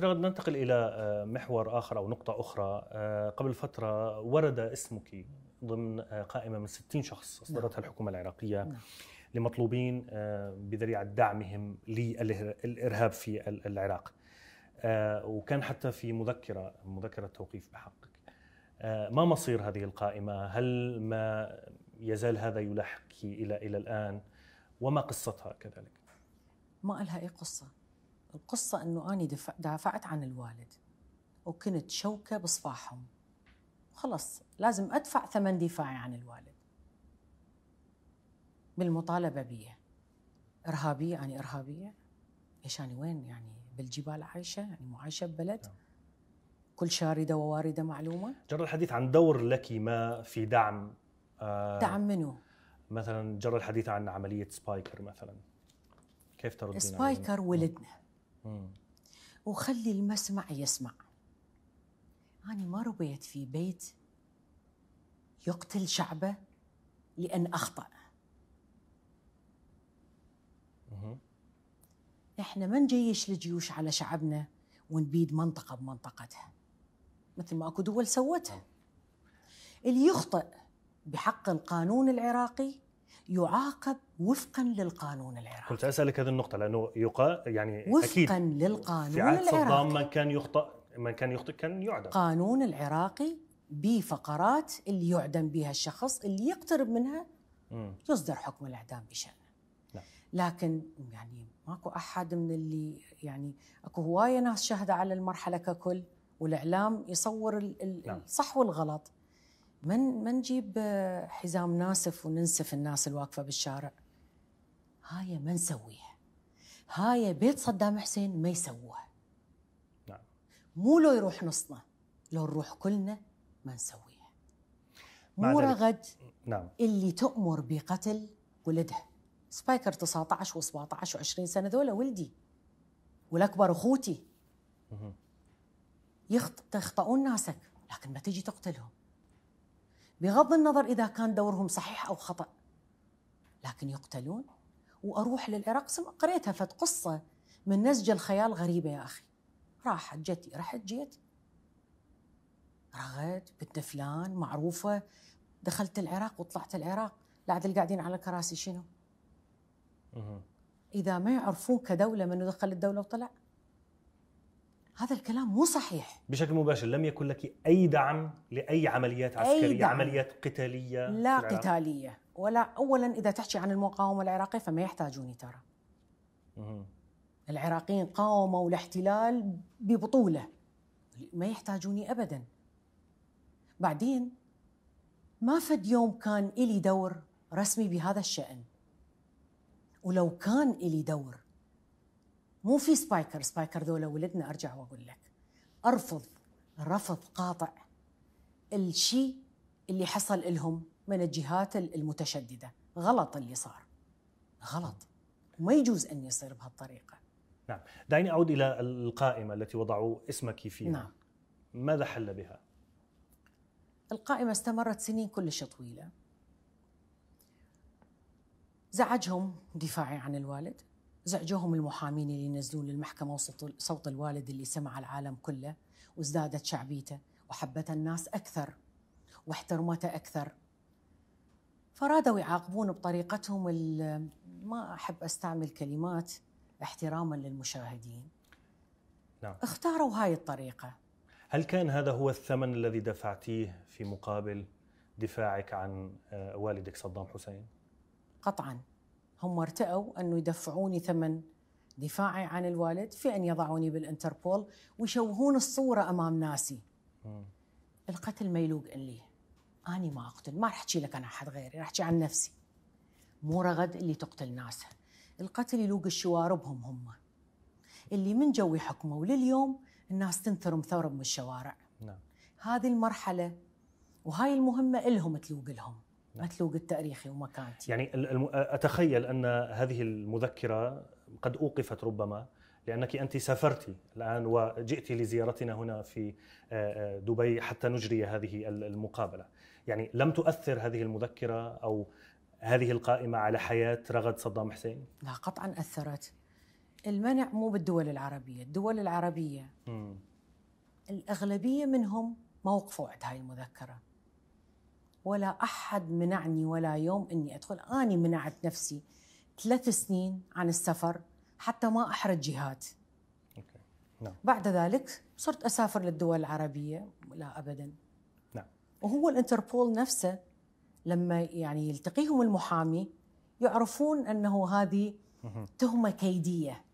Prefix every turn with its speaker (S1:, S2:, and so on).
S1: رغد ننتقل إلى آه، محور آخر أو نقطة أخرى آه، قبل فترة ورد اسمك ضمن آه، قائمة من 60 شخص أصدرتها نعم. الحكومة العراقية نعم. لمطلوبين بذريعة دعمهم للإرهاب في العراق وكان حتى في مذكرة مذكرة توقيف بحقك ما مصير هذه القائمة؟ هل ما يزال هذا يلاحقك إلى إلى الآن؟ وما قصتها كذلك؟
S2: ما لها أي قصة القصة أنه أنا دافعت عن الوالد وكنت شوكة بصفاحهم خلص لازم أدفع ثمن دفاعي عن الوالد بالمطالبة بي إرهابية يعني إرهابية إيش أنا وين يعني بالجبال عايشة يعني مو عايشة ببلد نعم. كل شاردة وواردة معلومة
S1: جرى الحديث عن دور لك ما في دعم آه دعم منو؟ مثلا جرى الحديث عن عملية سبايكر مثلا كيف تردين سبايكر
S2: ولدنا وخلي المسمع يسمع أنا ما ربيت في بيت يقتل شعبه لأن أخطأ احنا ما نجيش الجيوش على شعبنا ونبيد منطقه بمنطقتها مثل ما اكو دول سوتها اللي يخطئ بحق القانون العراقي يعاقب وفقا للقانون العراقي
S1: كنت اسالك هذه النقطه لانه يقال يعني وفقا أكيد
S2: للقانون في عهد صدام من
S1: كان يخطئ من كان يخطئ كان يعدم
S2: القانون العراقي بفقرات اللي يعدم بها الشخص اللي يقترب منها يصدر حكم الاعدام بشانه نعم. لكن يعني ماكو احد من اللي يعني اكو هوايه ناس شهدوا على المرحله ككل والاعلام يصور نعم. الصح والغلط ما ما نجيب حزام ناسف وننسف الناس الواقفه بالشارع هاي ما نسويها هاي بيت صدام حسين ما يسووه نعم مو لو يروح نصنا لو نروح كلنا ما نسويها مو رغد نعم اللي تؤمر بقتل ولدها سبايكر 19 و17 و20 سنه ذولا ولدي والاكبر اخوتي يخطئون ناسك لكن ما تجي تقتلهم بغض النظر إذا كان دورهم صحيح أو خطأ لكن يقتلون وأروح للعراق قريتها فت قصة من نسج الخيال غريبة يا أخي راحت جتي رحت جيت رغد بنت فلان معروفة دخلت العراق وطلعت العراق لا قاعدين على الكراسي شنو إذا ما يعرفوك كدولة من دخل الدولة وطلع هذا الكلام مو صحيح
S1: بشكل مباشر لم يكن لك أي دعم لأي عمليات عسكرية أي عمليات قتالية لا قتالية
S2: ولا أولا إذا تحكي عن المقاومة العراقية فما يحتاجوني ترى العراقيين قاوموا الاحتلال ببطولة ما يحتاجوني أبدا بعدين ما فد يوم كان إلي دور رسمي بهذا الشأن ولو كان إلي دور مو في سبايكر سبايكر ذولا ولدنا ارجع واقول لك ارفض رفض قاطع الشيء اللي حصل لهم من الجهات المتشدده غلط اللي صار غلط وما يجوز ان يصير بهالطريقه
S1: نعم دعيني اعود الى القائمه التي وضعوا اسمك فيها نعم ماذا حل بها
S2: القائمه استمرت سنين كلش طويله زعجهم دفاعي عن الوالد زعجوهم المحامين اللي ينزلون للمحكمة صوت الوالد اللي سمع العالم كله وازدادت شعبيته وحبته الناس أكثر واحترمته أكثر فرادوا يعاقبون بطريقتهم ما أحب أستعمل كلمات احتراما للمشاهدين نعم. اختاروا هاي الطريقة
S1: هل كان هذا هو الثمن الذي دفعتيه في مقابل دفاعك عن آه، والدك صدام حسين؟
S2: قطعاً هم ارتأوا أنه يدفعوني ثمن دفاعي عن الوالد في أن يضعوني بالإنتربول ويشوهون الصورة أمام ناسي م. القتل ميلوق لي أني ما أقتل ما راح أحكي لك أنا أحد غيري راح أحكي عن نفسي مو رغد اللي تقتل ناسها القتل يلوق الشواربهم هم اللي من جوي حكمه لليوم الناس تنثرم ثرم من الشوارع نعم. هذه المرحلة وهاي المهمة إلهم تلوق لهم مسلوق التاريخي ومكانتي
S1: يعني اتخيل ان هذه المذكره قد اوقفت ربما لانك انت سافرت الان وجئت لزيارتنا هنا في آه، آه، دبي حتى نجري هذه المقابله يعني لم تؤثر هذه المذكره او هذه القائمه على حياه رغد صدام حسين
S2: لا قطعا اثرت المنع مو بالدول العربيه الدول العربيه م. الاغلبيه منهم ما وقفوا عند هاي المذكره ولا أحد منعني ولا يوم أني أدخل أني منعت نفسي ثلاث سنين عن السفر حتى ما أحرج جهات أوكي. نعم. بعد ذلك صرت أسافر للدول العربية لا أبدا نعم. وهو الانتربول نفسه لما يعني يلتقيهم المحامي يعرفون أنه هذه تهمة كيدية